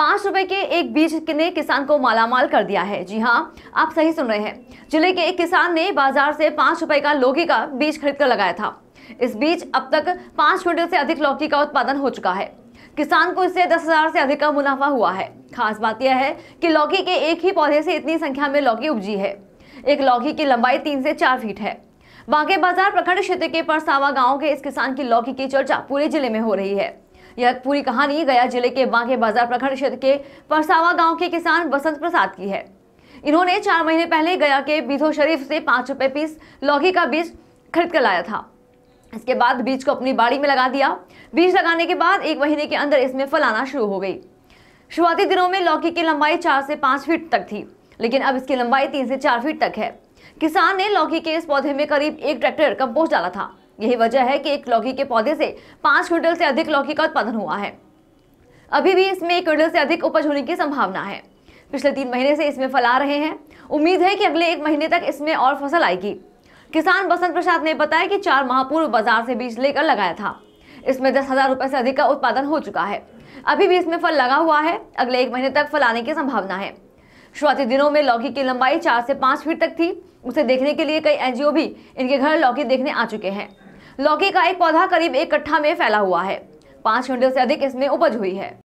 पांच रुपए के एक बीज ने किसान को मालामाल कर दिया है जी हाँ आप सही सुन रहे हैं जिले के एक किसान ने बाजार से पांच रुपए का लौकी का बीज खरीद कर लगाया था इस बीज अब तक पांच क्विंटल से अधिक लौकी का उत्पादन हो चुका है किसान को इससे दस हजार से अधिक का मुनाफा हुआ है खास बात यह है कि लौकी के एक ही पौधे से इतनी संख्या में लौकी उपजी है एक लौकी की लंबाई तीन से चार फीट है बांके बाजार प्रखंड क्षेत्र के परसावा गांव के इस किसान की लौकी की चर्चा पूरे जिले में हो रही है यह पूरी कहानी गया जिले के बांके बाजार प्रखंड क्षेत्र के परसावा गांव के किसान बसंत प्रसाद की है इन्होंने चार महीने पहले गया के बीधो शरीफ से पांच रुपए पीस लौकी का बीज खरीद कर लाया था इसके बाद बीज को अपनी बाड़ी में लगा दिया बीज लगाने के बाद एक महीने के अंदर इसमें फल आना शुरू हो गई शुरुआती दिनों में लौकी की लंबाई चार से पांच फीट तक थी लेकिन अब इसकी लंबाई तीन से चार फीट तक है किसान ने लौकी के इस पौधे में करीब एक ट्रैक्टर कंपोस्ट डाला था यही वजह है कि एक लौकी के पौधे से पांच क्विंटल से अधिक लौकी का उत्पादन हुआ है अभी भी इसमें एक क्विंटल से अधिक उपज होने की संभावना है पिछले तीन महीने से इसमें फल आ रहे हैं उम्मीद है कि अगले एक महीने तक इसमें और फसल आएगी किसान बसंत प्रसाद ने बताया कि चार माह पूर्व बाजार से बीज लेकर लगाया था इसमें दस हजार रुपये से अधिक का उत्पादन हो चुका है अभी भी इसमें फल लगा हुआ है अगले एक महीने तक फल आने की संभावना है शुरुआती दिनों में लौकी की लंबाई चार से पाँच फीट तक थी उसे देखने के लिए कई एनजीओ भी इनके घर लौकी देखने आ चुके हैं लौकी का एक पौधा करीब एक कट्ठा में फैला हुआ है पांच क्विंटल से अधिक इसमें उपज हुई है